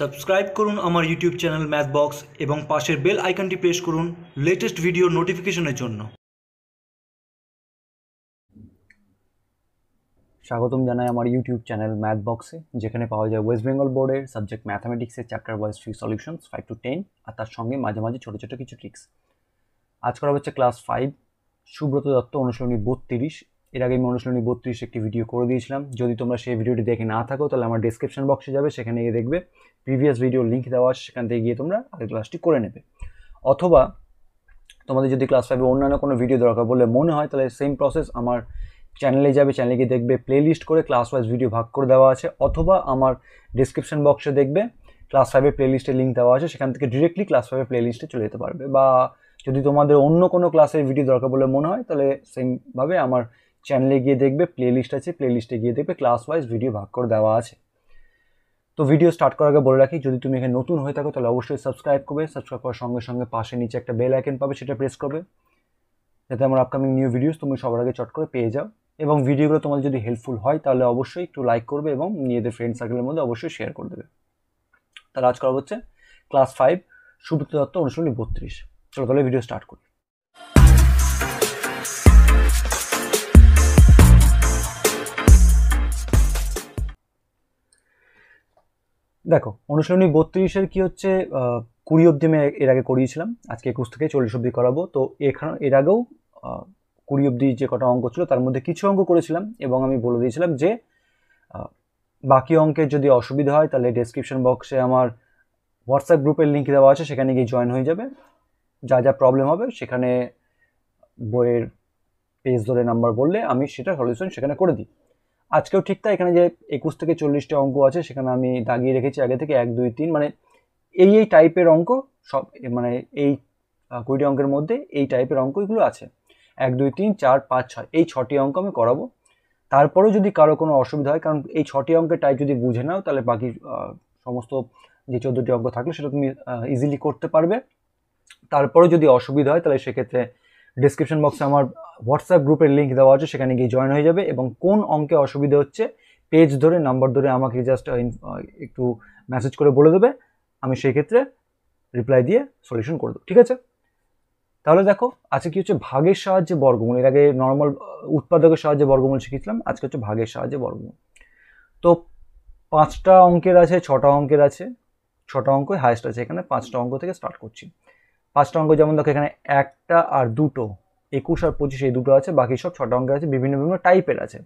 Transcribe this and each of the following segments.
subscribe করুন আমার YouTube channel math box এবং পাশের বেল আইকনটি প্রেস করুন লেটেস্ট ভিডিও নোটিফিকেশনের জন্য স্বাগতম জানাই আমার ইউটিউব চ্যানেল ম্যাথ বক্সে যেখানে পাওয়া যায় ওয়েস্ট বেঙ্গল বোর্ডের সাবজেক্ট ম্যাথামেটিক্সের chapter wise free solutions five to ten আর তার সঙ্গে মাঝে মাঝে ছোটো ছোটো কিছু ট্রিক্স আজ করা হচ্ছে ক্লাস ফাইভ সুব্রত দত্ত অনুশীলনী বত্রিশ এর আগে আমি অনুশীলনী বত্রিশ একটি ভিডিও করে দিয়েছিলাম যদি তোমরা সেই ভিডিওটি দেখে না থাকো তাহলে আমার ডিসক্রিপশন বক্সে যাবে সেখানে গিয়ে দেখবে প্রিভিয়াস ভিডিও লিঙ্ক দেওয়া আছে সেখান থেকে গিয়ে তোমরা আগের ক্লাসটি করে নেবে অথবা তোমাদের যদি ক্লাস ফাইভে অন্যান্য কোনো ভিডিও দরকার বলে মনে হয় তাহলে সেম প্রসেস আমার চ্যানেলে যাবে চ্যানেলে গিয়ে দেখবে প্লে করে ক্লাস ওয়াইজ ভিডিও ভাগ করে দেওয়া আছে অথবা আমার ডিসক্রিপশন বক্সে দেখবে ক্লাস ফাইভের লিস্টের লিঙ্ক দেওয়া আছে সেখান থেকে ডিরেক্টলি ক্লাস ফাইভের লিস্টে চলে যেতে পারবে বা যদি তোমাদের অন্য কোনো ক্লাসের ভিডিও দরকার বলে মনে হয় তাহলে সেমভাবে আমার চ্যানেলে গিয়ে দেখবে লিস্ট আছে লিস্টে গিয়ে দেখবে ক্লাস ওয়াইজ ভিডিও ভাগ করে দেওয়া আছে তো ভিডিও স্টার্ট করার আগে বলে রাখি যদি তুমি এখানে নতুন হয়ে থাকো তাহলে অবশ্যই সাবস্ক্রাইব করবে সাবস্ক্রাইব করার সঙ্গে সঙ্গে পাশে নিচে একটা বেল আইকন পাবে সেটা প্রেস করবে যাতে আমার আপকামিং নিউ ভিডিওস তুমি সবার আগে চট করে পেয়ে যাও এবং ভিডিওগুলো তোমার যদি হেল্পফুল হয় তাহলে অবশ্যই একটু লাইক করবে এবং নিজেদের ফ্রেন্ড সার্কেলের মধ্যে অবশ্যই শেয়ার করে দেবে তাহলে আজ করা হচ্ছে ক্লাস ফাইভ সুব্রত দত্ত অনুশীলনী বত্রিশ চলো তাহলে ভিডিও স্টার্ট করি দেখো অনুশীলনী বত্রিশের কি হচ্ছে কুড়ি অবধি আমি এর আগে করিয়েছিলাম আজকে একুশ থেকে চল্লিশ অবধি করাবো তো এখানে এর আগেও কুড়ি অবধি যে কটা অঙ্ক ছিল তার মধ্যে কিছু অঙ্ক করেছিলাম এবং আমি বলে দিয়েছিলাম যে বাকি অঙ্কের যদি অসুবিধা হয় তাহলে ডেসক্রিপশন বক্সে আমার হোয়াটসঅ্যাপ গ্রুপের লিঙ্ক দেওয়া আছে সেখানে গিয়ে জয়েন হয়ে যাবে যা যা প্রবলেম হবে সেখানে বইয়ের পেজ ধরে নাম্বার বললে আমি সেটা সলিউশন সেখানে করে দিই আজকেও ঠিক তাই এখানে যে একুশ থেকে চল্লিশটা অঙ্ক আছে সেখানে আমি দাগিয়ে রেখেছি আগে থেকে এক দুই তিন মানে এই এই টাইপের অঙ্ক সব মানে এই কুড়িটি অঙ্কের মধ্যে এই টাইপের অঙ্কগুলো আছে এক দুই তিন চার পাঁচ ছয় এই ছটি অঙ্ক আমি করাবো তারপরেও যদি কারো কোনো অসুবিধা হয় কারণ এই ছটি অঙ্কের টাইপ যদি বুঝে নাও তাহলে বাকি সমস্ত যে চোদ্দোটি অঙ্ক থাকলে সেটা তুমি ইজিলি করতে পারবে তারপরেও যদি অসুবিধা হয় তাহলে সেক্ষেত্রে ডিসক্রিপশন বক্সে আমার হোয়াটসঅ্যাপ গ্রুপের লিঙ্ক দেওয়া আছে সেখানে গিয়ে জয়েন হয়ে যাবে এবং কোন অঙ্কে অসুবিধা হচ্ছে পেজ ধরে নাম্বার ধরে আমাকে জাস্ট একটু মেসেজ করে বলে দেবে আমি সেই ক্ষেত্রে রিপ্লাই দিয়ে সলিউশন করে দেবো ঠিক আছে তাহলে দেখো আজকে কি হচ্ছে ভাগের সাহায্যে বর্গমূল এর আগে নর্মাল উৎপাদকের সাহায্যে বর্গমূল শিখেছিলাম আজকে হচ্ছে ভাগের সাহায্যে বর্গমূল তো পাঁচটা অঙ্কের আছে ছটা অঙ্কের আছে ছটা অঙ্কই হায়েস্ট আছে এখানে পাঁচটা অঙ্ক থেকে স্টার্ট করছি পাঁচটা অঙ্ক যেমন দেখো এখানে একটা আর দুটো একুশ আর পঁচিশ এই দুটো আছে বাকি সব ছটা অঙ্কের আছে বিভিন্ন বিভিন্ন টাইপের আছে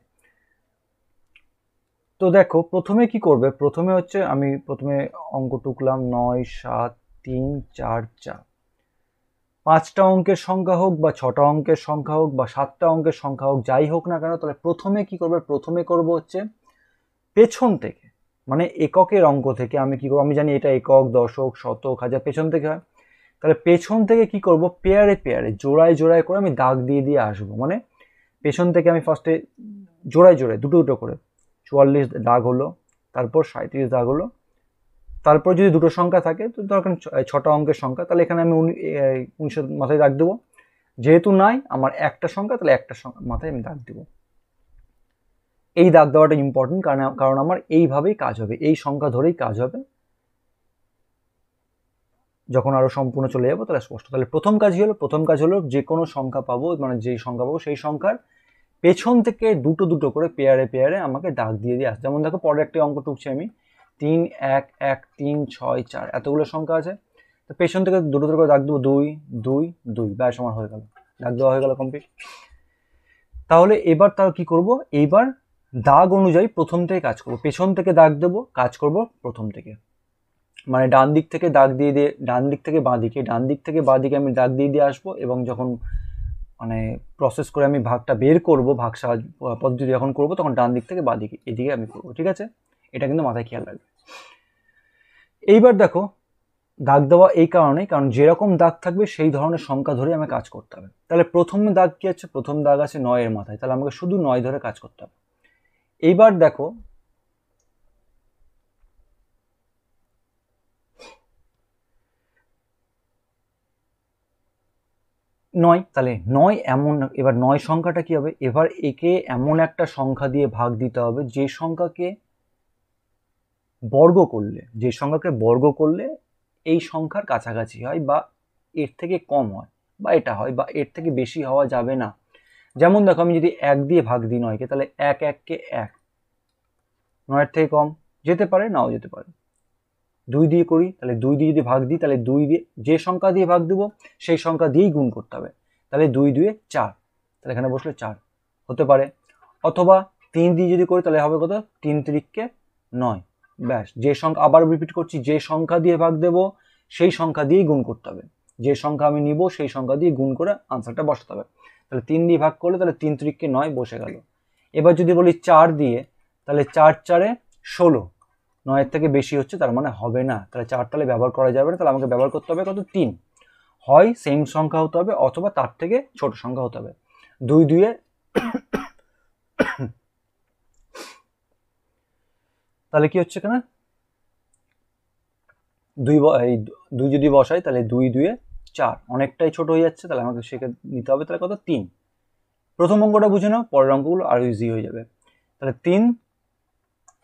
তো দেখো প্রথমে কি করবে প্রথমে হচ্ছে আমি প্রথমে অঙ্ক টুকলাম নয় সাত তিন চার চার পাঁচটা অঙ্কের সংখ্যা হোক বা ছটা অঙ্কের সংখ্যা হোক বা সাতটা অঙ্কের সংখ্যা হোক যাই হোক না কেন তাহলে প্রথমে কি করবে প্রথমে করব হচ্ছে পেছন থেকে মানে এককের অঙ্ক থেকে আমি কি করবো আমি জানি এটা একক দশক শতক হাজার পেছন থেকে হয় তাহলে পেছন থেকে কি করব পেয়ারে পেয়ারে জোড়ায় জোড়ায় করে আমি দাগ দিয়ে দিয়ে আসবো মানে পেছন থেকে আমি ফার্স্টে জোড়ায় জোড়ায় দুটো দুটো করে চুয়াল্লিশ দাগ হলো তারপর সাঁত্রিশ দাগ হলো তারপর যদি দুটো সংখ্যা থাকে তো দরকার ছটা অঙ্কের সংখ্যা তাহলে এখানে আমি উনিশশো মাথায় দাগ দেবো যেহেতু নাই আমার একটা সংখ্যা তাহলে একটা মাথায় আমি দাগ দেবো এই দাগ দেওয়াটা ইম্পর্টেন্ট কারণ কারণ আমার এইভাবেই কাজ হবে এই সংখ্যা ধরেই কাজ হবে যখন আরও সম্পূর্ণ চলে যাবো তাহলে স্পষ্ট তাহলে প্রথম কাজই হলো প্রথম কাজ হলো যে কোনো সংখ্যা পাবো মানে যেই সংখ্যা পাবো সেই সংখ্যার পেছন থেকে দুটো দুটো করে পেয়ারে পেয়ারে আমাকে দাগ দিয়ে দিয়ে আসতে যেমন দেখো পরে একটি অঙ্ক টুকছি আমি তিন এক এক তিন ছয় চার এতগুলো সংখ্যা আছে তো পেছন থেকে দুটো দুটো করে দাগ দেবো দুই দুই দুই বা সমান হয়ে গেল দাগ দেওয়া হয়ে গেল কমপ্লিট তাহলে এবার তার কি করব এইবার দাগ অনুযায়ী প্রথম থেকে কাজ করব পেছন থেকে দাগ দেবো কাজ করব প্রথম থেকে মানে ডান দিক থেকে দাগ দিয়ে দিয়ে ডান দিক থেকে বাঁ দিকে ডান দিক থেকে বাঁ দিকে আমি দাগ দিয়ে দিয়ে আসবো এবং যখন মানে প্রসেস করে আমি ভাগটা বের করব ভাগ সাহায্য পদ্ধতি যখন করব তখন ডান দিক থেকে বাঁ দিকে এদিকে আমি করবো ঠিক আছে এটা কিন্তু মাথায় খেয়াল রাখবে এইবার দেখো দাগ দেওয়া এই কারণেই কারণ যেরকম দাগ থাকবে সেই ধরনের সংখ্যা ধরে আমাকে কাজ করতে হবে তাহলে প্রথম দাগ কী আছে প্রথম দাগ আছে নয়ের মাথায় তাহলে আমাকে শুধু নয় ধরে কাজ করতে হবে এইবার দেখো নয় তাহলে নয় এমন এবার নয় সংখ্যাটা কী হবে এবার একে এমন একটা সংখ্যা দিয়ে ভাগ দিতে হবে যে সংখ্যাকে বর্গ করলে যে সংখ্যাকে বর্গ করলে এই সংখ্যার কাছাকাছি হয় বা এর থেকে কম হয় বা এটা হয় বা এর থেকে বেশি হওয়া যাবে না যেমন দেখো আমি যদি এক দিয়ে ভাগ দিই নয়কে তাহলে এক এককে এক নয়ের থেকে কম যেতে পারে নাও যেতে পারে দুই দিয়ে করি তাহলে দুই দিয়ে যদি ভাগ দিই তাহলে দুই দিয়ে যে সংখ্যা দিয়ে ভাগ দেবো সেই সংখ্যা দিয়েই গুণ করতে হবে তাহলে দুই দুয়ে চার তাহলে এখানে বসলে চার হতে পারে অথবা তিন দিয়ে যদি করি তাহলে হবে কত তিন তিরিককে নয় ব্যাস যে সংখ্যা আবার রিপিট করছি যে সংখ্যা দিয়ে ভাগ দেব সেই সংখ্যা দিয়েই গুণ করতে হবে যে সংখ্যা আমি নিব সেই সংখ্যা দিয়ে গুণ করে আনসারটা বসাতে হবে তাহলে তিন দিয়ে ভাগ করলে তাহলে তিন তিরিককে নয় বসে গেল এবার যদি বলি চার দিয়ে তাহলে চার চারে ষোলো নয়ের থেকে বেশি হচ্ছে তার মানে হবে না তাহলে চার তালে ব্যবহার করা যাবে না তাহলে আমাকে ব্যবহার করতে হবে কত তিন হয় সেম সংখ্যা হতে হবে অথবা তার থেকে ছোট সংখ্যা হতে হবে দুই দুয়ে তাহলে কি হচ্ছে কেনা দুই এই দুই যদি বসাই তাহলে দুই দুয়ে চার অনেকটাই ছোট হয়ে যাচ্ছে তাহলে আমাকে সেকে নিতে হবে তাহলে কত তিন প্রথম অঙ্কটা বুঝে নাও পরের অঙ্কগুলো আরও ইজি হয়ে যাবে তাহলে তিন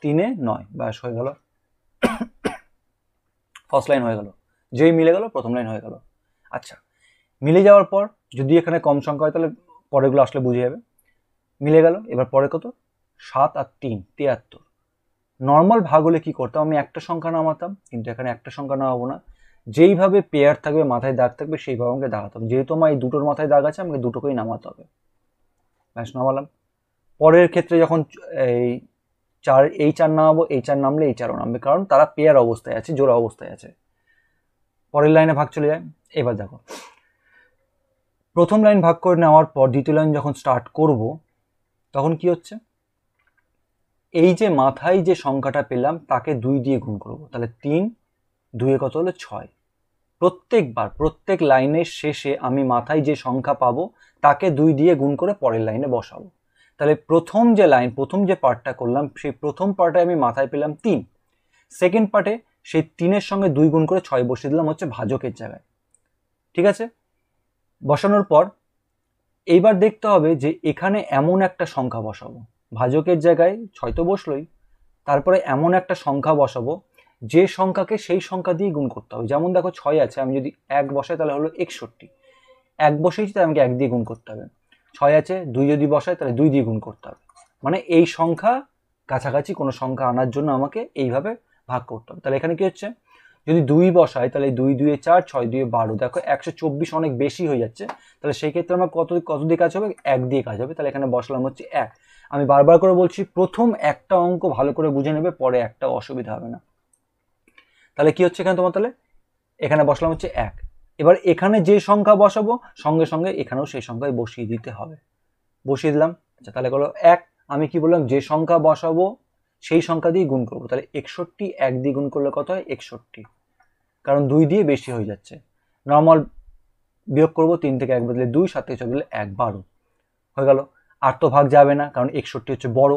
তিনে নয় ব্যাস হয়ে গেল ফার্স্ট লাইন হয়ে গেল যেই মিলে গেল প্রথম লাইন হয়ে গেল আচ্ছা মিলে যাওয়ার পর যদি এখানে কম সংখ্যা হয় তাহলে পরেরগুলো আসলে বুঝে যাবে মিলে গেল এবার পরে কত সাত আর তিন তিয়াত্তর নর্মাল ভাগ হলে কী করতাম আমি একটা সংখ্যা নামাতাম কিন্তু এখানে একটা সংখ্যা নামাবো না যেইভাবে পেয়ার থাকবে মাথায় দাগ থাকবে সেইভাবে আমাকে দাগাতাম যেহেতু আমার এই দুটোর মাথায় দাগ আছে আমাকে দুটোকেই নামাতে হবে ব্যাস নামালাম পরের ক্ষেত্রে যখন এই চার এই চার নামাবো এই চার নামলে এই চারও নামবে কারণ তারা পেয়ার অবস্থায় আছে জোড়া অবস্থায় আছে পরের লাইনে ভাগ চলে যায় এবার দেখো প্রথম লাইন ভাগ করে নেওয়ার পর দ্বিতীয় লাইন যখন স্টার্ট করব তখন কি হচ্ছে এই যে মাথায় যে সংখ্যাটা পেলাম তাকে দুই দিয়ে গুণ করব তাহলে তিন দুয়ে কত হলো ছয় প্রত্যেকবার প্রত্যেক লাইনের শেষে আমি মাথায় যে সংখ্যা পাবো তাকে দুই দিয়ে গুণ করে পরের লাইনে বসাবো তাহলে প্রথম যে লাইন প্রথম যে পার্টটা করলাম সেই প্রথম পার্টে আমি মাথায় পেলাম তিন সেকেন্ড পার্টে সেই তিনের সঙ্গে দুই গুণ করে ছয় বসিয়ে দিলাম হচ্ছে ভাজকের জায়গায় ঠিক আছে বসানোর পর এইবার দেখতে হবে যে এখানে এমন একটা সংখ্যা বসাবো ভাজকের জায়গায় ছয় তো বসলোই তারপরে এমন একটা সংখ্যা বসাবো যে সংখ্যাকে সেই সংখ্যা দিয়ে গুণ করতে হবে যেমন দেখো ছয় আছে আমি যদি এক বসাই তাহলে হলো একষট্টি এক বসেইছি তাহলে আমাকে এক দিয়ে গুণ করতে হবে ছয় আছে দুই যদি বসায় তাহলে দুই দিয়ে গুণ করতে হবে মানে এই সংখ্যা কাছাকাছি কোনো সংখ্যা আনার জন্য আমাকে এইভাবে ভাগ করতে হবে তাহলে এখানে কি হচ্ছে যদি দুই বসায় তাহলে দুই দুয়ে চার ছয় দুয়ে বারো দেখো একশো চব্বিশ অনেক বেশি হয়ে যাচ্ছে তাহলে সেই ক্ষেত্রে আমার কত কত দিয়ে কাজ হবে এক দিয়ে কাজ হবে তাহলে এখানে বসলাম হচ্ছে এক আমি বারবার করে বলছি প্রথম একটা অঙ্ক ভালো করে বুঝে নেবে পরে একটা অসুবিধা হবে না তাহলে কি হচ্ছে এখানে তোমার তাহলে এখানে বসলাম হচ্ছে এক এবার এখানে যে সংখ্যা বসাবো সঙ্গে সঙ্গে এখানেও সেই সংখ্যায় বসিয়ে দিতে হবে বসিয়ে দিলাম আচ্ছা তাহলে গেলো এক আমি কি বললাম যে সংখ্যা বসাবো সেই সংখ্যা দিয়ে গুণ করবো তাহলে একষট্টি এক দিয়ে গুণ করলে কত হয় একষট্টি কারণ দুই দিয়ে বেশি হয়ে যাচ্ছে নর্মাল বিয়োগ করব তিন থেকে এক বদলে দুই সাত থেকে ছয় বদলে এক বারো হয়ে গেল আর তো ভাগ যাবে না কারণ একষট্টি হচ্ছে বড়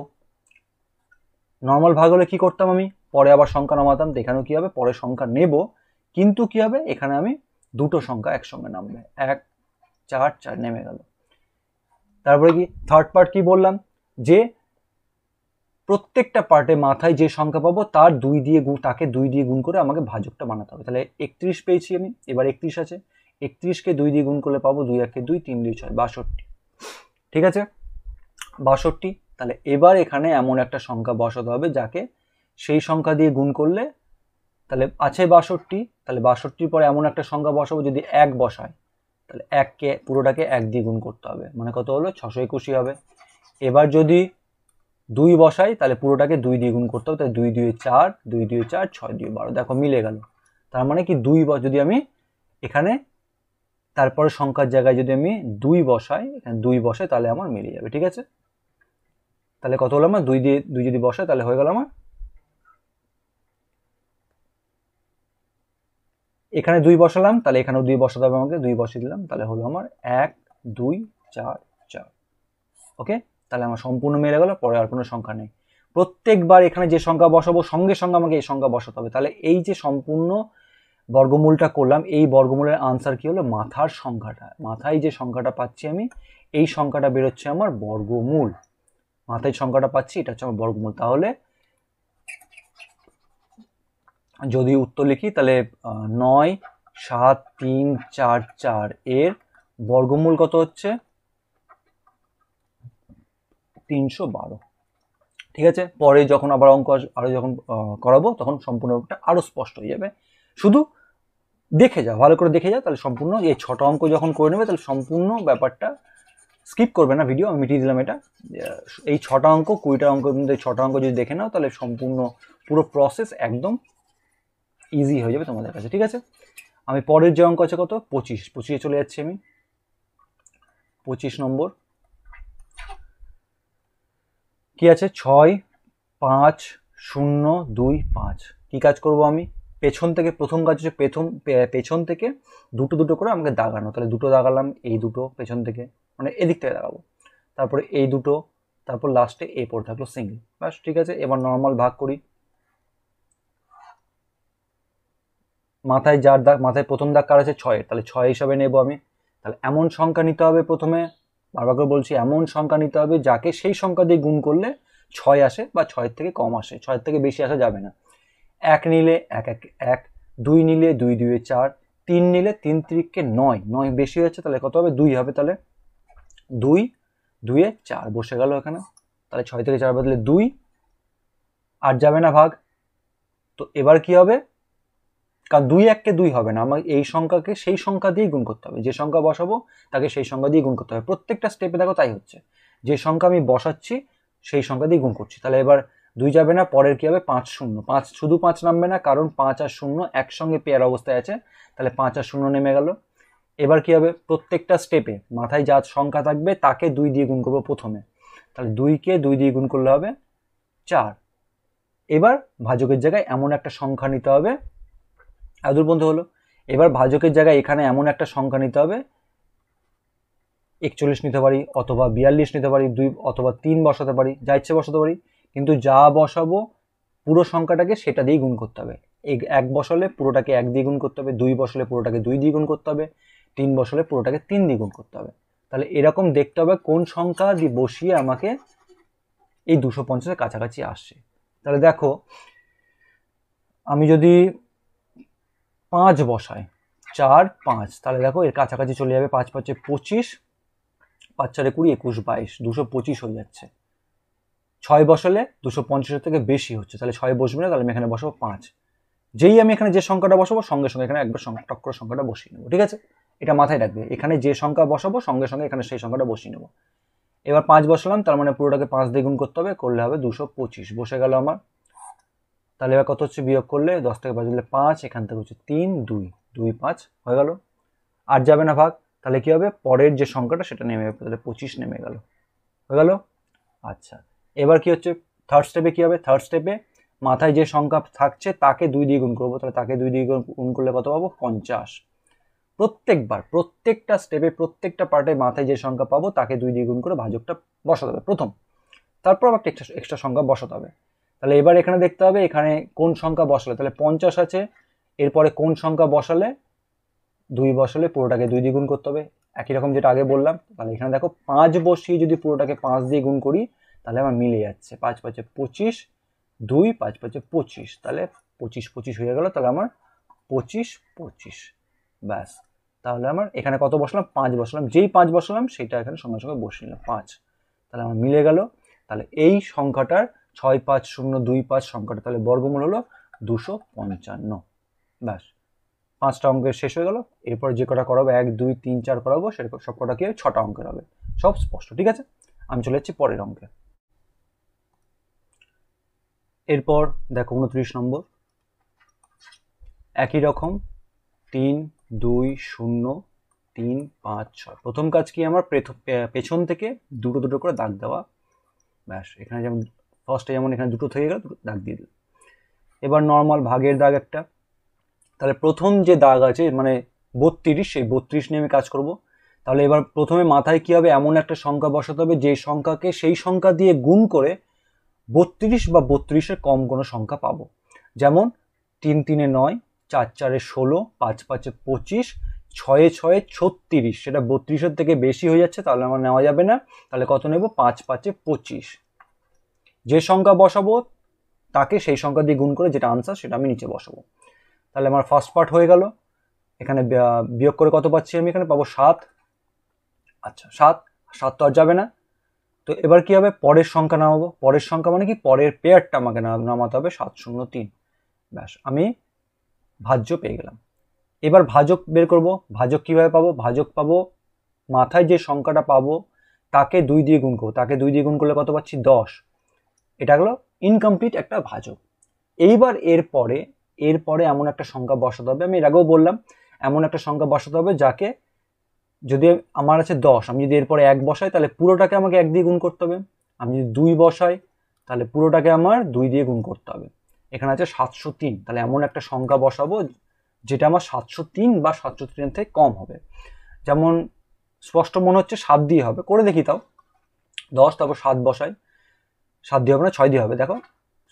নর্মাল ভাগ হলে কী করতাম আমি পরে আবার সংখ্যা নামাতাম এখানেও কী হবে পরে সংখ্যা নেব কিন্তু কী হবে এখানে আমি দুটো সংখ্যা একসঙ্গে নামবে এক চার চার নেমে গেল তারপরে কি থার্ড পার্ট কি বললাম যে প্রত্যেকটা পার্টে মাথায় যে সংখ্যা পাবো তার দুই দিয়ে গুণ তাকে দুই দিয়ে গুণ করে আমাকে ভাজকটা বানাতে হবে তাহলে একত্রিশ পেয়েছি আমি এবার একত্রিশ আছে একত্রিশকে দুই দিয়ে গুণ করলে পাবো দুই একে দুই তিন দুই ছয় বাষট্টি ঠিক আছে বাষট্টি তাহলে এবার এখানে এমন একটা সংখ্যা বসাতে হবে যাকে সেই সংখ্যা দিয়ে গুণ করলে তাহলে আছে বাষট্টি তাহলে বাষট্টির পরে এমন একটা সংখ্যা বসাবো যদি এক বসায় তাহলে এককে পুরোটাকে এক দিয়ে গুণ করতে হবে মানে কত হলো ছশো একুশি হবে এবার যদি দুই বসাই তাহলে পুরোটাকে দুই দিয়ে গুণ করতে হবে তাহলে দুই দুয়ে চার দুই দুয়ে চার ছয় দুই বারো দেখো মিলে গেল তার মানে কি দুই বস যদি আমি এখানে তারপরে সংখ্যার জায়গায় যদি আমি দুই বসাই এখানে দুই বসাই তাহলে আমার মিলে যাবে ঠিক আছে তাহলে কত হলো আমার দুই দিয়ে দুই যদি বসে তাহলে হয়ে গেল আমার এখানে দুই বসালাম তাহলে এখানেও দুই বসাতে হবে আমাকে দুই বসিয়ে দিলাম তাহলে হলো আমার এক দুই চার চার ওকে তাহলে আমার সম্পূর্ণ মেরে গেল পরে আর কোনো সংখ্যা নেই প্রত্যেকবার এখানে যে সংখ্যা বসাবো সঙ্গে সঙ্গে আমাকে এই সংখ্যা বসাতে হবে তাহলে এই যে সম্পূর্ণ বর্গমূলটা করলাম এই বর্গমূলের আনসার কি হলো মাথার সংখ্যাটা মাথায় যে সংখ্যাটা পাচ্ছি আমি এই সংখ্যাটা বেরোচ্ছে আমার বর্গমূল মাথায় সংখ্যাটা পাচ্ছি এটা হচ্ছে আমার বর্গমূল তাহলে যদি উত্তর লিখি তাহলে নয় সাত তিন চার চার এর বর্গমূল কত হচ্ছে তিনশো বারো ঠিক আছে পরে যখন আবার অঙ্ক আরও যখন করাবো তখন সম্পূর্ণ অঙ্কটা আরও স্পষ্ট হয়ে যাবে শুধু দেখে যাও ভালো করে দেখে যাও তাহলে সম্পূর্ণ এই ছটা অঙ্ক যখন করে নেবে তাহলে সম্পূর্ণ ব্যাপারটা স্কিপ করবে না ভিডিও আমি মিটিয়ে দিলাম এটা এই ছটা অঙ্ক কুড়িটা অঙ্ক ছটা অঙ্ক যদি দেখে নাও তাহলে সম্পূর্ণ পুরো প্রসেস একদম ইজি হয়ে যাবে তোমাদের কাছে ঠিক আছে আমি পরের যে অঙ্ক আছে কত পঁচিশ পঁচিশে চলে যাচ্ছি আমি পঁচিশ নম্বর কি আছে ছয় পাঁচ শূন্য দুই পাঁচ কী কাজ করব আমি পেছন থেকে প্রথম কাজ হচ্ছে প্রথম পেছন থেকে দুটো দুটো করে আমাকে দাগানো তাহলে দুটো দাগালাম এই দুটো পেছন থেকে মানে এদিক থেকে দাগাবো তারপরে এই দুটো তারপর লাস্টে এ পড়ে থাকলো সিঙ্গেল ব্যাস ঠিক আছে এবার নর্মাল ভাগ করি মাথায় যার দাগ মাথায় প্রথম দাগ কার আছে ছয়ের তাহলে ছয় হিসাবে নেব আমি তাহলে এমন সংখ্যা নিতে হবে প্রথমে বারবার করে বলছি এমন সংখ্যা নিতে হবে যাকে সেই সংখ্যা দিয়ে গুণ করলে ছয় আসে বা ছয়ের থেকে কম আসে ছয়ের থেকে বেশি আসা যাবে না এক নিলে এক এক এক দুই নিলে দুই দুয়ে চার তিন নিলে তিন তিরিককে নয় নয় বেশি হয়েছে তাহলে কত হবে দুই হবে তাহলে দুই দুয়ে চার বসে গেল এখানে তাহলে ছয় থেকে চার বদলে দুই আর যাবে না ভাগ তো এবার কি হবে কারণ দুই এককে দুই হবে না আমার এই সংখ্যাকে সেই সংখ্যা দিয়েই গুণ করতে হবে যে সংখ্যা বসাবো তাকে সেই সংখ্যা দিয়ে গুণ করতে হবে প্রত্যেকটা স্টেপে দেখো তাই হচ্ছে যে সংখ্যা আমি বসাচ্ছি সেই সংখ্যা দিয়ে গুণ করছি তাহলে এবার দুই যাবে না পরের কী হবে পাঁচ শূন্য পাঁচ শুধু পাঁচ নামবে না কারণ পাঁচ আর শূন্য একসঙ্গে পেয়ার অবস্থায় আছে তাহলে পাঁচ আর শূন্য নেমে গেল এবার কী হবে প্রত্যেকটা স্টেপে মাথায় যা সংখ্যা থাকবে তাকে দুই দিয়ে গুণ করবো প্রথমে তাহলে দুইকে দুই দিয়ে গুণ করলে হবে চার এবার ভাজকের জায়গায় এমন একটা সংখ্যা নিতে হবে এত দূর পর্যন্ত হলো এবার ভাজকের জায়গায় এখানে এমন একটা সংখ্যা নিতে হবে একচল্লিশ নিতে পারি অথবা বিয়াল্লিশ নিতে পারি দুই অথবা তিন বসাতে পারি যা ইচ্ছে বসাতে পারি কিন্তু যা বসাবো পুরো সংখ্যাটাকে সেটা দিয়েই গুণ করতে হবে এক বসলে পুরোটাকে এক দিয়ে গুণ করতে হবে দুই বসলে পুরোটাকে দুই দিয়ে গুণ করতে হবে তিন বসলে পুরোটাকে তিন দিয়ে গুণ করতে হবে তাহলে এরকম দেখতে হবে কোন সংখ্যা দিয়ে বসিয়ে আমাকে এই দুশো পঞ্চাশের কাছাকাছি আসছে তাহলে দেখো আমি যদি পাঁচ বসায় চার পাঁচ তাহলে দেখো এর কাছাকাছি চলে যাবে পাঁচ পাঁচে পঁচিশ পাঁচ চারে কুড়ি একুশ বাইশ দুশো পঁচিশ হয়ে যাচ্ছে ছয় বসালে দুশো পঞ্চাশের থেকে বেশি হচ্ছে তাহলে ছয় বসবে না তাহলে আমি এখানে বসাবো পাঁচ যেই আমি এখানে যে সংখ্যাটা বসাবো সঙ্গে সঙ্গে এখানে একবার টক্কর সংখ্যাটা বসিয়ে নেবো ঠিক আছে এটা মাথায় রাখবে এখানে যে সংখ্যা বসাবো সঙ্গে সঙ্গে এখানে সেই সংখ্যাটা বসিয়ে নেবো এবার পাঁচ বসলাম তার মানে পুরোটাকে পাঁচ দ্বিগুণ করতে হবে করলে হবে দুশো পঁচিশ বসে গেল আমার তাহলে এবার কত হচ্ছে বিয়োগ করলে দশ থেকে পাঁচ দিলে পাঁচ এখান থেকে হচ্ছে তিন দুই দুই পাঁচ হয়ে গেল আর যাবে না ভাগ তাহলে কী হবে পরের যে সংখ্যাটা সেটা নেমে যাবে তাহলে পঁচিশ নেমে গেল হয়ে গেল আচ্ছা এবার কি হচ্ছে থার্ড স্টেপে কী হবে থার্ড স্টেপে মাথায় যে সংখ্যা থাকছে তাকে দুই দিয়ে গুণ করবো তাহলে তাকে দুই দিয়ে গুণ করলে কত পাবো পঞ্চাশ প্রত্যেকবার প্রত্যেকটা স্টেপে প্রত্যেকটা পার্টে মাথায় যে সংখ্যা পাবো তাকে দুই দিয়ে গুণ করে ভাজকটা বসাতে হবে প্রথম তারপর আবার একটা এক্সট্রা সংখ্যা বসাতে হবে তাহলে এবার এখানে দেখতে হবে এখানে কোন সংখ্যা বসালে তাহলে পঞ্চাশ আছে এরপরে কোন সংখ্যা বসালে দুই বসালে পুরোটাকে দুই দিয়ে গুণ করতে হবে একই রকম যেটা আগে বললাম তাহলে এখানে দেখো পাঁচ বসিয়ে যদি পুরোটাকে পাঁচ দিয়ে গুণ করি তাহলে আমার মিলে যাচ্ছে পাঁচ পাঁচে পঁচিশ দুই পাঁচ পাঁচে পঁচিশ তাহলে পঁচিশ পঁচিশ হয়ে গেল তাহলে আমার পঁচিশ পঁচিশ ব্যাস তাহলে আমার এখানে কত বসলাম পাঁচ বসলাম যেই পাঁচ বসালাম সেটা এখানে সঙ্গে সঙ্গে বসে নিলাম পাঁচ তাহলে আমার মিলে গেল তাহলে এই সংখ্যাটার ছয় পাঁচ শূন্য দুই পাঁচ সংখ্যাটা তাহলে বর্গমূল হলো দুশো পঞ্চান্ন ব্যাস পাঁচটা অঙ্কের শেষ হয়ে গেল এরপর যে কটা করাবো এক দুই তিন চার করাবো সেরকম সব কটা কি হবে ছটা অঙ্কের হবে সব স্পষ্ট ঠিক আছে আমি চলে যাচ্ছি পরের অঙ্কে এরপর দেখো উনত্রিশ নম্বর একই রকম তিন দুই শূন্য তিন পাঁচ ছয় প্রথম কাজ কি আমার পেছন থেকে দুটো দুটো করে দাগ দেওয়া ব্যাস এখানে যেমন সসটা যেমন এখানে দুটো থেকে গেল দাগ দিয়ে দিল এবার নর্মাল ভাগের দাগ একটা তাহলে প্রথম যে দাগ আছে মানে বত্রিশ সেই বত্রিশ নিয়ে আমি কাজ করব তাহলে এবার প্রথমে মাথায় কী হবে এমন একটা সংখ্যা বসাতে হবে যে সংখ্যাকে সেই সংখ্যা দিয়ে গুণ করে বত্রিশ বা বত্রিশের কম কোনো সংখ্যা পাবো যেমন তিন তিনে নয় চার চারে ষোলো পাঁচ পাঁচে পঁচিশ ছয়ে ছয়ে ছত্রিশ সেটা বত্রিশের থেকে বেশি হয়ে যাচ্ছে তাহলে আমার নেওয়া যাবে না তাহলে কত নেব পাঁচ পাঁচে পঁচিশ যে সংখ্যা বসাবো তাকে সেই সংখ্যা দিয়ে গুণ করে যেটা আনসার সেটা আমি নিচে বসাবো তাহলে আমার ফার্স্ট পার্ট হয়ে গেল এখানে বিয়োগ করে কত পাচ্ছি আমি এখানে পাবো সাত আচ্ছা সাত সাত তো আর যাবে না তো এবার কি হবে পরের সংখ্যা নামাবো পরের সংখ্যা মানে কি পরের পেয়ারটা আমাকে নামাতে হবে সাত শূন্য তিন ব্যাস আমি ভাজ্য পেয়ে গেলাম এবার ভাজক বের করব ভাজক কিভাবে পাবো ভাজক পাবো মাথায় যে সংখ্যাটা পাবো তাকে দুই দিয়ে গুণ করবো তাকে দুই দিয়ে গুণ করলে কত পাচ্ছি দশ এটা হলো ইনকমপ্লিট একটা ভাজক এইবার এর পরে এর পরে এমন একটা সংখ্যা বসাতে হবে আমি এর আগেও বললাম এমন একটা সংখ্যা বসাতে হবে যাকে যদি আমার আছে দশ আমি যদি এরপরে এক বসাই তাহলে পুরোটাকে আমাকে এক দিয়ে গুণ করতে হবে আমি যদি দুই বসাই তাহলে পুরোটাকে আমার দুই দিয়ে গুণ করতে হবে এখানে আছে সাতশো তিন তাহলে এমন একটা সংখ্যা বসাবো যেটা আমার সাতশো তিন বা সাতশো তিনের থেকে কম হবে যেমন স্পষ্ট মনে হচ্ছে সাত দিয়ে হবে করে দেখি তাও দশ তারপর সাত বসাই সাত দিয়ে হবে না ছয় দিয়ে হবে দেখো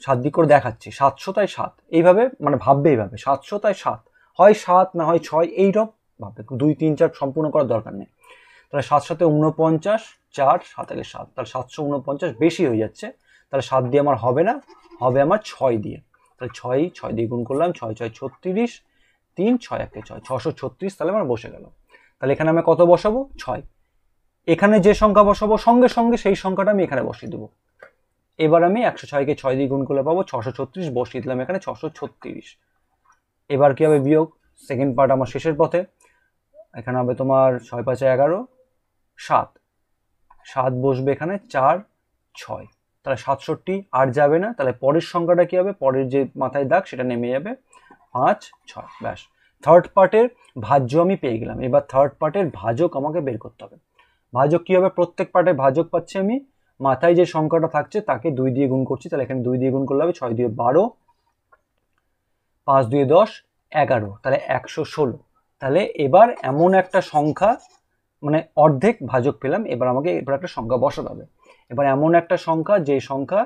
সাত দিক করে দেখাচ্ছি সাতশো তাই সাত এইভাবে মানে ভাববে এইভাবে সাতশো তাই সাত হয় সাত না হয় ছয় এইরকম ভাববে দুই তিন চার সম্পূর্ণ করার দরকার নেই তাহলে সাত সাথে উনপঞ্চাশ চার সাতাকে সাত তাহলে সাতশো উনপঞ্চাশ বেশি হয়ে যাচ্ছে তাহলে সাত দিয়ে আমার হবে না হবে আমার ছয় দিয়ে তাহলে ছয় ছয় দিয়ে গুণ করলাম ছয় ছয় ছত্রিশ তিন ছয় একে ছয় ছশো ছত্রিশ তাহলে আমার বসে গেল তাহলে এখানে আমি কত বসাবো ছয় এখানে যে সংখ্যা বসাবো সঙ্গে সঙ্গে সেই সংখ্যাটা আমি এখানে বসিয়ে দেবো এবার আমি একশো ছয়কে ছয় দিয়ে গুণ করলে পাবো ছশো ছত্রিশ বসিয়ে দিলাম এখানে ছশো ছত্রিশ এবার কী হবে বিয়োগ সেকেন্ড পার্ট আমার শেষের পথে এখানে হবে তোমার ছয় পাঁচে এগারো সাত সাত বসবে এখানে চার ছয় তাহলে সাতষট্টি আর যাবে না তাহলে পরের সংখ্যাটা কী হবে পরের যে মাথায় দাগ সেটা নেমে যাবে পাঁচ ছয় ব্যাস থার্ড পার্টের ভাজ্য আমি পেয়ে গেলাম এবার থার্ড পার্টের ভাজক আমাকে বের করতে হবে ভাজক কী হবে প্রত্যেক পার্টের ভাজক পাচ্ছি আমি মাথায় যে সংখ্যাটা থাকছে তাকে দুই দিয়ে গুণ করছি তাহলে এখানে দুই দিয়ে গুণ করলে হবে ছয় দিয়ে বারো পাঁচ দুয়ে দশ এগারো তাহলে একশো ষোলো তাহলে এবার এমন একটা সংখ্যা মানে অর্ধেক ভাজক পেলাম এবার আমাকে এবার একটা সংখ্যা বসাতে হবে এবার এমন একটা সংখ্যা যে সংখ্যা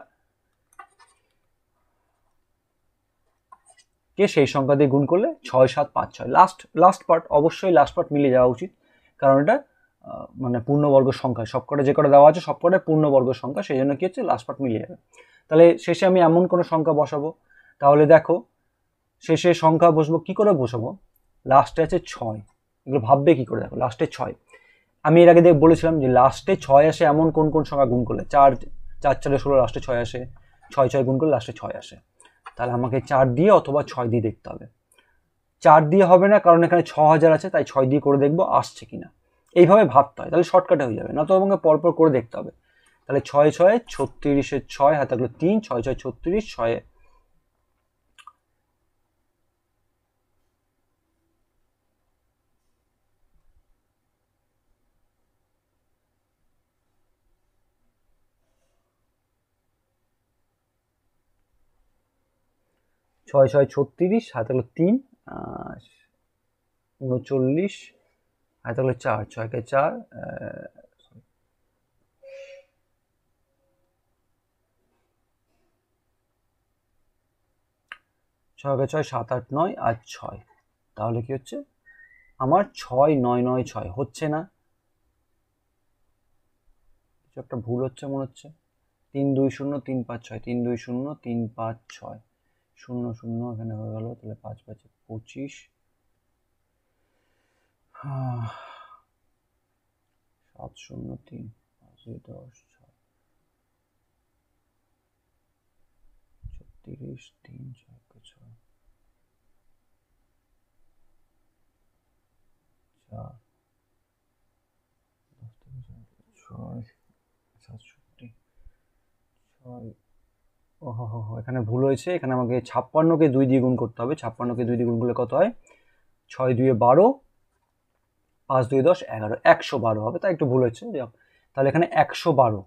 কে সেই সংখ্যা দিয়ে গুণ করলে ছয় সাত পাঁচ ছয় লাস্ট লাস্ট পার্ট অবশ্যই লাস্ট পার্ট মিলে যাওয়া উচিত কারণ এটা মানে পূর্ণবর্গ সংখ্যা সবকটা যে কটা দেওয়া আছে সবকটাই পূর্ণবর্গ সংখ্যা সেই জন্য কী হচ্ছে লাস্ট পার্ট মিলিয়ে যাবে তাহলে শেষে আমি এমন কোনো সংখ্যা বসাবো তাহলে দেখো শেষে সংখ্যা বসবো কি করে বসাবো লাস্টে আছে ছয় এগুলো ভাববে কি করে দেখো লাস্টে ছয় আমি এর আগে বলেছিলাম যে লাস্টে ছয় আসে এমন কোন কোন সংখ্যা গুণ করলে চার চার চারে ষোলো লাস্টে ছয় আসে ছয় ছয় গুণ করলে লাস্টে ছয় আসে তাহলে আমাকে চার দিয়ে অথবা ছয় দিয়ে দেখতে হবে চার দিয়ে হবে না কারণ এখানে ছ হাজার আছে তাই ছয় দিয়ে করে দেখবো আসছে কিনা এইভাবে ভাবতে হয় তাহলে শর্টকাটে হয়ে যাবে না তো আমাকে পরপর করে দেখতে হবে তাহলে ছয় ছয় ছত্রিশে ছয় হাতে থাকলো তিন ছয় ছয় ছত্রিশ ছয়ে ছয় ছয় ছত্রিশ হাতে হলো তিন উনচল্লিশ আর তাহলে চার ছয়কে চার ছয়কে ছয় সাত আট নয় আর ছয় তাহলে কি হচ্ছে আমার ছয় নয় নয় ছয় হচ্ছে না কিছু একটা ভুল হচ্ছে মনে হচ্ছে তিন দুই শূন্য তিন পাঁচ ছয় তিন দুই শূন্য তিন পাঁচ ছয় শূন্য শূন্য এখানে হয়ে গেল তাহলে পাঁচ পাঁচে পঁচিশ সাত শূন্য তিন পাঁচে দশ ছয় ছত্রিশ তিন ছয় ছয় চার দশ থেকে ছয় সাতষট্টি ছয় ও এখানে ভুল হয়েছে এখানে আমাকে ছাপ্পান্নকে দুই দিয়ে গুণ করতে হবে ছাপ্পান্নকে দুই দিয়ে গুণ করলে কত হয় ছয় দুয়ে বারো পাঁচ দুই দশ এগারো একশো বারো হবে তাই একটু ভুল হচ্ছে যাক তাহলে এখানে একশো বারো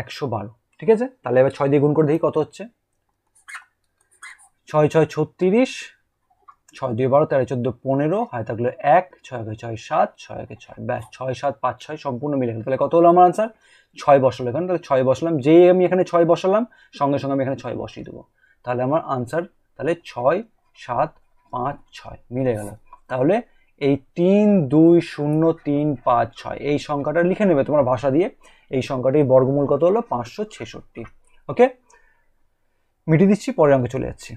একশো বারো ঠিক আছে তাহলে এবার ছয় দিয়ে গুণ করে দেখি কত হচ্ছে ছয় ছয় ছত্রিশ ছয় দুই বারো তেরো চোদ্দো পনেরো হয় থাকলো এক ছয় একে ছয় সাত ছয় একে ছয় ব্যাস ছয় সাত পাঁচ ছয় সম্পূর্ণ মিলে গেল তাহলে কত হলো আমার আনসার ছয় বসালো এখানে তাহলে ছয় বসালাম যেই আমি এখানে ছয় বসালাম সঙ্গে সঙ্গে আমি এখানে ছয় বসিয়ে দেবো তাহলে আমার আনসার তাহলে ছয় সাত পাঁচ ছয় মিলে গেল তাহলে এই তিন দুই শূন্য তিন পাঁচ ছয় এই সংখ্যাটা লিখে নেবে তোমার ভাষা দিয়ে এই সংখ্যাটির বর্গমূল কত হলো পাঁচশো ছেষট্টি ওকে মিটিয়ে দিচ্ছি পরের অঙ্কে চলে যাচ্ছি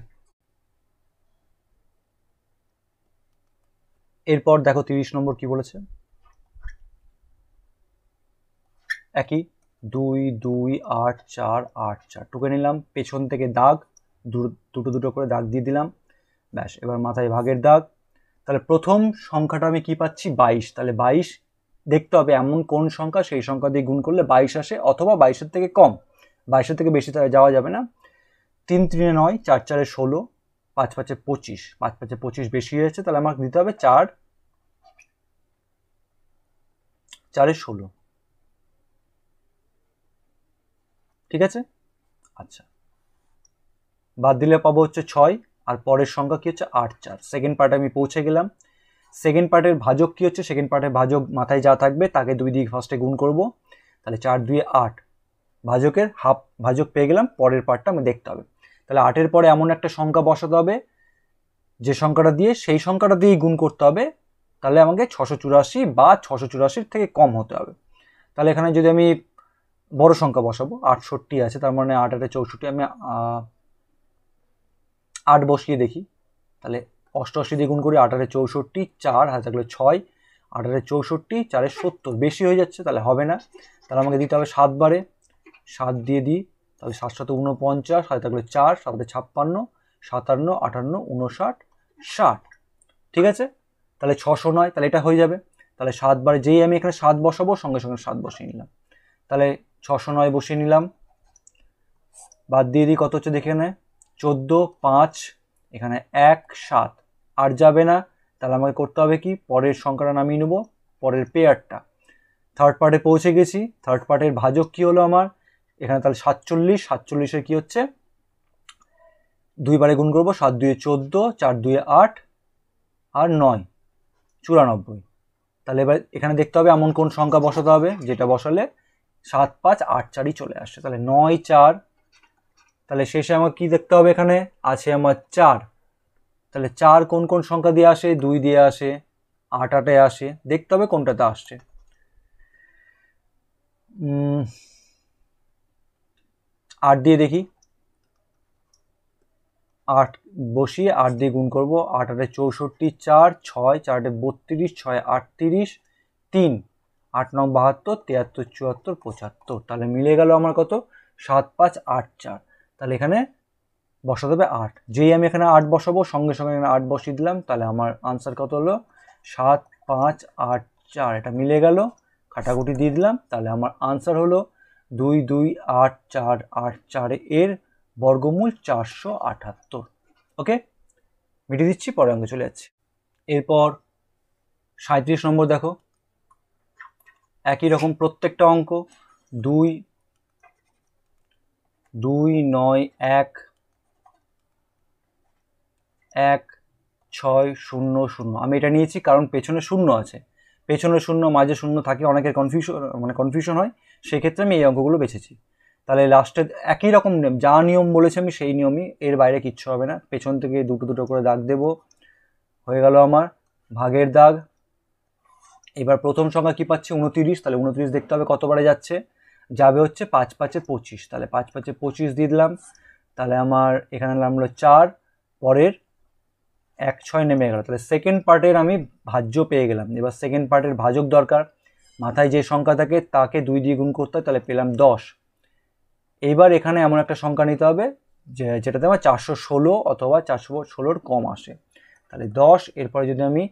এরপর দেখো তিরিশ নম্বর কি বলেছে একই দুই দুই আট চার আট চার টুকে নিলাম পেছন থেকে দাগ দুটো দুটো করে দাগ দিয়ে দিলাম ব্যাস এবার মাথায় ভাগের দাগ তাহলে প্রথম সংখ্যাটা আমি কি পাচ্ছি বাইশ তাহলে বাইশ দেখতে হবে এমন কোন সংখ্যা সেই সংখ্যা দিয়ে গুণ করলে বাইশ আসে অথবা বাইশের থেকে কম বাইশের থেকে বেশি তারা যাওয়া যাবে না তিন তিনে নয় চার চারে ষোলো পাঁচ পাঁচে পঁচিশ পাঁচ পাঁচে পঁচিশ বেশি হয়েছে তাহলে আমাকে দিতে হবে চার চারে ষোলো ঠিক আছে আচ্ছা বাদ দিলে পাবো হচ্ছে ছয় আর পরের সংখ্যা কী হচ্ছে আট চার সেকেন্ড পার্টে আমি পৌঁছে গেলাম সেকেন্ড পার্টের ভাজক কী হচ্ছে সেকেন্ড পার্টের ভাজক মাথায় যা থাকবে তাকে দুই দিক ফার্স্টে গুণ করব তাহলে চার দুই আট ভাজকের হাফ ভাজক পেয়ে গেলাম পরের পার্টটা আমি দেখতে হবে তাহলে আটের পরে এমন একটা সংখ্যা বসাতে হবে যে সংখ্যাটা দিয়ে সেই সংখ্যাটা দিয়েই গুণ করতে হবে তাহলে আমাকে ছশো চুরাশি বা ছশো চুরাশির থেকে কম হতে হবে তাহলে এখানে যদি আমি বড় সংখ্যা বসাবো আটষট্টি আছে তার মানে আট আটে চৌষট্টি আমি আট বসিয়ে দেখি তাহলে অষ্টআশি দিয়ে গুণ করি আঠারে চৌষট্টি চার হাজার থাকলে ছয় আঠারে চৌষট্টি চারে সত্তর বেশি হয়ে যাচ্ছে তাহলে হবে না তাহলে আমাকে দিতে হবে সাতবারে সাত দিয়ে দিই তাহলে সাত সাথে উনপঞ্চাশ হাতে থাকলে চার সাথে ছাপ্পান্ন সাতান্ন আটান্ন উনষাট ষাট ঠিক আছে তাহলে ছশো নয় তাহলে এটা হয়ে যাবে তাহলে সাতবারে যেই আমি এখানে সাত বসাবো সঙ্গে সঙ্গে সাত বসিয়ে নিলাম তাহলে ছশো নয় বসিয়ে নিলাম বাদ দিয়ে দিই কত হচ্ছে দেখে নেয় চোদ্দো পাঁচ এখানে এক সাত আর যাবে না তাহলে আমাকে করতে হবে কি পরের সংখ্যাটা নামিয়ে নেব পরের পেয়ারটা থার্ড পার্টে পৌঁছে গেছি থার্ড পার্টের ভাজক কি হলো আমার এখানে তাহলে সাতচল্লিশ সাতচল্লিশে কি হচ্ছে দুইবারে গুণ করবো সাত দুয়ে চোদ্দো চার দুয়ে আট আর নয় চুরানব্বই তাহলে এবার এখানে দেখতে হবে এমন কোন সংখ্যা বসাতে হবে যেটা বসালে সাত পাঁচ আট চারই চলে আসছে তাহলে নয় চার তাহলে শেষে আমার কি দেখতে হবে এখানে আছে আমার চার তাহলে চার কোন কোন সংখ্যা দিয়ে আসে দুই দিয়ে আসে আট আটে আসে দেখতে হবে কোনটাতে আসছে আট দিয়ে দেখি আট বসিয়ে আট দিয়ে গুণ করবো আট আটে চৌষট্টি চার ছয় চারটে বত্রিশ ছয় আটত্রিশ তিন আট নং বাহাত্তর তিয়াত্তর চুয়াত্তর পঁচাত্তর তাহলে মিলে গেল আমার কত সাত পাঁচ আট চার তাহলে এখানে বসাতে হবে আট যেই আমি এখানে আট বসাবো সঙ্গে সঙ্গে এখানে আট বসিয়ে দিলাম তাহলে আমার আনসার কত হলো সাত পাঁচ আট চার এটা মিলে গেল কাটাকুটি দিয়ে দিলাম তাহলে আমার আনসার হলো দুই দুই আট চার আট চার এর বর্গমূল চারশো আটাত্তর ওকে মিটিয়ে দিচ্ছি পরে অঙ্গে চলে যাচ্ছি এরপর সাঁত্রিশ নম্বর দেখো একই রকম প্রত্যেকটা অঙ্ক দুই দুই নয় এক এক ছয় শূন্য শূন্য আমি এটা নিয়েছি কারণ পেছনে শূন্য আছে পেছনে শূন্য মাঝে শূন্য থাকে অনেকের কনফিউশন মানে কনফিউশন হয় সেক্ষেত্রে আমি এই অঙ্কগুলো বেছেছি তাহলে লাস্টে একই রকম নিয়ম যা নিয়ম বলেছি আমি সেই নিয়মই এর বাইরে কিচ্ছু হবে না পেছন থেকে দুটো দুটো করে দাগ দেব হয়ে গেল আমার ভাগের দাগ এবার প্রথম সংখ্যা কী পাচ্ছি উনতিরিশ তাহলে উনতিরিশ দেখতে হবে কতবারে যাচ্ছে যাবে হচ্ছে পাঁচ পাঁচে পঁচিশ তাহলে পাঁচ পাঁচে পঁচিশ দিয়ে দিলাম তাহলে আমার এখানে নামলো চার পরের এক ছয় নেমে গেল তাহলে সেকেন্ড পার্টের আমি ভাজ্য পেয়ে গেলাম এবার সেকেন্ড পার্টের ভাজক দরকার মাথায় যে সংখ্যা থাকে তাকে দুই দিয়ে গুণ করতে হয় তাহলে পেলাম দশ এইবার এখানে এমন একটা সংখ্যা নিতে হবে যে যেটাতে আমার চারশো ষোলো অথবা চারশো ষোলোর কম আসে তাহলে দশ এরপরে যদি আমি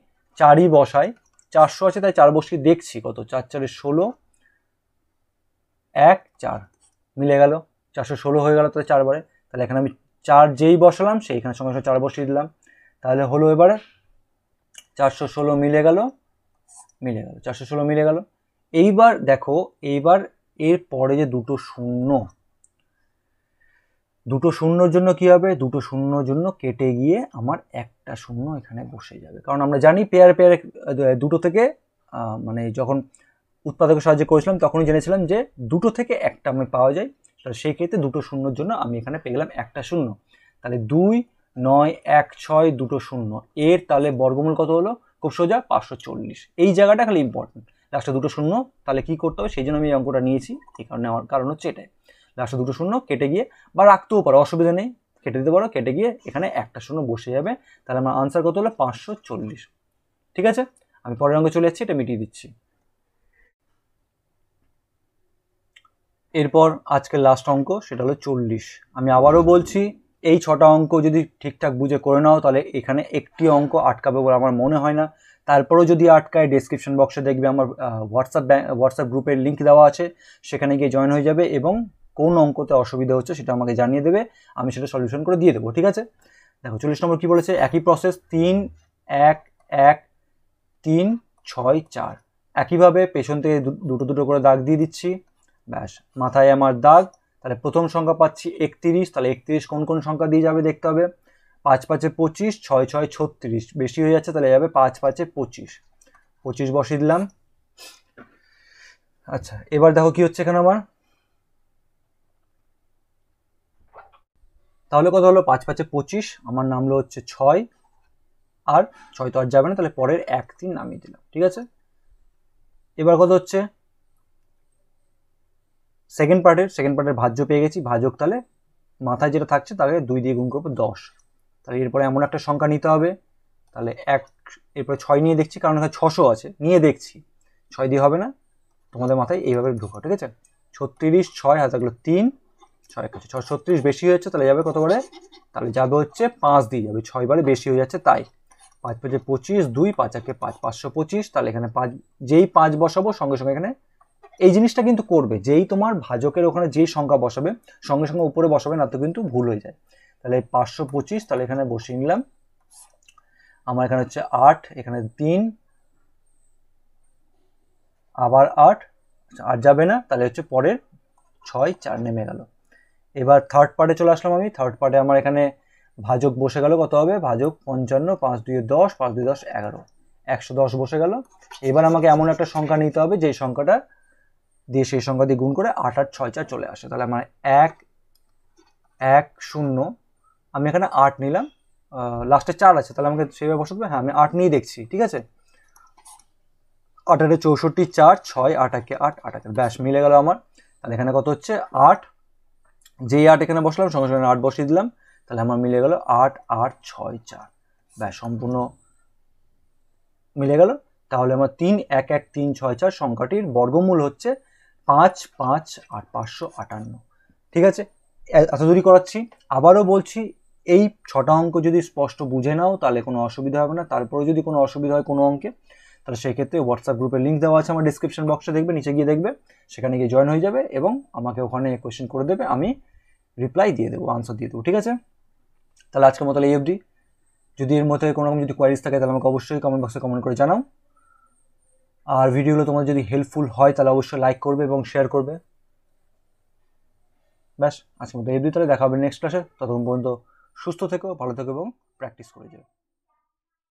চারই বসাই চারশো আছে তাই চার বসিয়ে দেখছি কত চার চারের ষোলো এক চার মিলে গেল চারশো ষোলো হয়ে গেল তাহলে চারবারে তাহলে এখানে আমি চার যেই বসালাম সেইখানে সঙ্গে সঙ্গে চার বসিয়ে দিলাম তাহলে হলো এবারে চারশো ষোলো মিলে গেল মিলে গেল চারশো ষোলো মিলে গেল এইবার দেখো এইবার এর পরে যে দুটো শূন্য দুটো শূন্যর জন্য কি হবে দুটো শূন্যর জন্য কেটে গিয়ে আমার একটা শূন্য এখানে বসে যাবে কারণ আমরা জানি পেয়ার পেয়ার দুটো থেকে মানে যখন উৎপাদকের সাহায্যে করেছিলাম তখনই জেনেছিলাম যে দুটো থেকে একটা আমি পাওয়া যায় তাহলে সেই ক্ষেত্রে দুটো শূন্যর জন্য আমি এখানে পেয়ে গেলাম একটা শূন্য তাহলে দুই নয় এক ছয় দুটো শূন্য এর তাহলে বর্গমূল কত হলো খুব সোজা পাঁচশো চল্লিশ এই জায়গাটা খালি ইম্পর্টেন্ট লাস্টে দুটো শূন্য তাহলে কী করতে হবে সেই জন্য আমি এই অঙ্কটা নিয়েছি এই কারণে আমার কারণ হচ্ছে এটাই লাস্টে দুটো শূন্য কেটে গিয়ে বা রাখতেও পারো অসুবিধা নেই কেটে দিতে পারো কেটে গিয়ে এখানে একটা শূন্য বসে যাবে তাহলে আমার আনসার কত হলো পাঁচশো চল্লিশ ঠিক আছে আমি পরের অঙ্গে চলে যাচ্ছি এটা মিটিয়ে দিচ্ছি এরপর আজকের লাস্ট অঙ্ক সেটা হলো চল্লিশ আমি আবারও বলছি এই ছটা অঙ্ক যদি ঠিকঠাক বুঝে করে নাও তাহলে এখানে একটি অঙ্ক আটকাবে বলে আমার মনে হয় না তারপরেও যদি আটকায় ডিসক্রিপশন বক্সে দেখবে আমার হোয়াটসঅ্যাপ ব্যাঙ্ক হোয়াটসঅ্যাপ গ্রুপের লিঙ্ক দেওয়া আছে সেখানে গিয়ে জয়েন হয়ে যাবে এবং কোন অঙ্কতে অসুবিধা হচ্ছে সেটা আমাকে জানিয়ে দেবে আমি সেটা সলিউশন করে দিয়ে দেবো ঠিক আছে দেখো চল্লিশ নম্বর কী বলেছে একই প্রসেস তিন এক এক তিন ছয় চার একইভাবে পেছন থেকে দুটো দুটো করে দাগ দিয়ে দিচ্ছি ব্যাস মাথায় আমার দাগ তাহলে প্রথম সংখ্যা পাচ্ছি একত্রিশ তাহলে একত্রিশ কোন কোন সংখ্যা দিয়ে যাবে দেখতে হবে পাঁচ পাঁচে পঁচিশ ছয় ছয় ছত্রিশ বেশি হয়ে যাচ্ছে তাহলে যাবে পাঁচ পাঁচে পঁচিশ পঁচিশ বসিয়ে দিলাম আচ্ছা এবার দেখো কি হচ্ছে এখানে আমার তাহলে কত হলো পাঁচ পাঁচে পঁচিশ আমার নামলো হচ্ছে ছয় আর ছয় তো আর যাবে না তাহলে পরের এক তিন নামিয়ে দিলাম ঠিক আছে এবার কত হচ্ছে সেকেন্ড পার্টের সেকেন্ড পার্টের ভাজ্য পেয়ে গেছি ভাজক তাহলে মাথায় যেটা থাকছে তাহলে দুই দিয়ে গুণ করবো দশ তাহলে এরপরে এমন একটা সংখ্যা নিতে হবে তাহলে এক এরপরে ছয় নিয়ে দেখছি কারণ এখানে ছশো আছে নিয়ে দেখছি ছয় দিয়ে হবে না তোমাদের মাথায় এইভাবে ঢুকো ঠিক আছে ছত্রিশ ছয় হাতে থাকলো তিন ছয় কাছে ছয় ছত্রিশ বেশি হয়েছে তাহলে যাবে কত করে তাহলে যাবে হচ্ছে পাঁচ দিয়ে যাবে ছয় বারে বেশি হয়ে যাচ্ছে তাই পাঁচ পাঁচে পঁচিশ দুই পাঁচ একে পাঁচ পাঁচশো পঁচিশ তাহলে এখানে পাঁচ যেই পাঁচ বসাবো সঙ্গে সঙ্গে এখানে এই জিনিসটা কিন্তু করবে যেই তোমার ভাজকের ওখানে যে সংখ্যা বসাবে সঙ্গে সঙ্গে উপরে বসাবে না তো কিন্তু ভুল হয়ে যায় তাহলে পাঁচশো পঁচিশ তাহলে এখানে বসিয়ে নিলাম আমার এখানে হচ্ছে আট এখানে তিন আবার আট আর যাবে না তাহলে হচ্ছে পরের ছয় চার নেমে গেল এবার থার্ড পার্টে চলে আসলাম আমি থার্ড পার্টে আমার এখানে ভাজক বসে গেল কত হবে ভাজক পঞ্চান্ন পাঁচ দুই দশ পাঁচ দুই দশ এগারো একশো দশ বসে গেল এবার আমাকে এমন একটা সংখ্যা নিতে হবে যেই সংখ্যাটা দিয়ে সেই সংখ্যা দিয়ে গুণ করে আট আট ছয় চার চলে আসে তাহলে আমার এক এক শূন্য আমি এখানে আট নিলাম লাস্টে চার আছে তাহলে আমাকে সেইভাবে বসাতে হবে হ্যাঁ আমি আট নিয়ে দেখছি ঠিক আছে আটে চৌষট্টি চার ছয় আট একে আট আট আটাকে ব্যাস মিলে গেল আমার তাহলে এখানে কত হচ্ছে আট যেই আট এখানে বসলাম সঙ্গে সঙ্গে আট বসিয়ে দিলাম তাহলে আমার মিলে গেল আট আট ছয় চার ব্যাস সম্পূর্ণ মিলে গেল তাহলে আমার তিন এক এক তিন ছয় চার সংখ্যাটির বর্গমূল হচ্ছে পাঁচ পাঁচ আর পাঁচশো আটান্ন ঠিক আছে এত করাচ্ছি আবারও বলছি এই ছটা অঙ্ক যদি স্পষ্ট বুঝে নাও তাহলে কোনো অসুবিধা হবে না তারপরে যদি কোনো অসুবিধা হয় কোনো অঙ্কে তাহলে সেক্ষেত্রে হোয়াটসঅ্যাপ গ্রুপের লিঙ্ক দেওয়া আছে আমার ডিসক্রিপশন বক্সে দেখবে নিচে গিয়ে দেখবে সেখানে গিয়ে জয়েন হয়ে যাবে এবং আমাকে ওখানে কোয়েশ্চেন করে দেবে আমি রিপ্লাই দিয়ে দেবো আনসার দিয়ে দেবো ঠিক আছে তাহলে আজকের মতো এই অবধি যদি এর মধ্যে কোনো রকম যদি কোয়ারিজ থাকে তাহলে আমাকে অবশ্যই কমেন্ট বক্সে কমেন্ট করে জানাও আর ভিডিওগুলো তোমার যদি হেল্পফুল হয় তাহলে অবশ্যই লাইক করবে এবং শেয়ার করবে ব্যাস আজকের মতো এই দুই তাহলে দেখা হবে নেক্সট ক্লাসে ততক্ষণ পর্যন্ত সুস্থ থেকো ভালো থেকো এবং প্র্যাকটিস করে যাও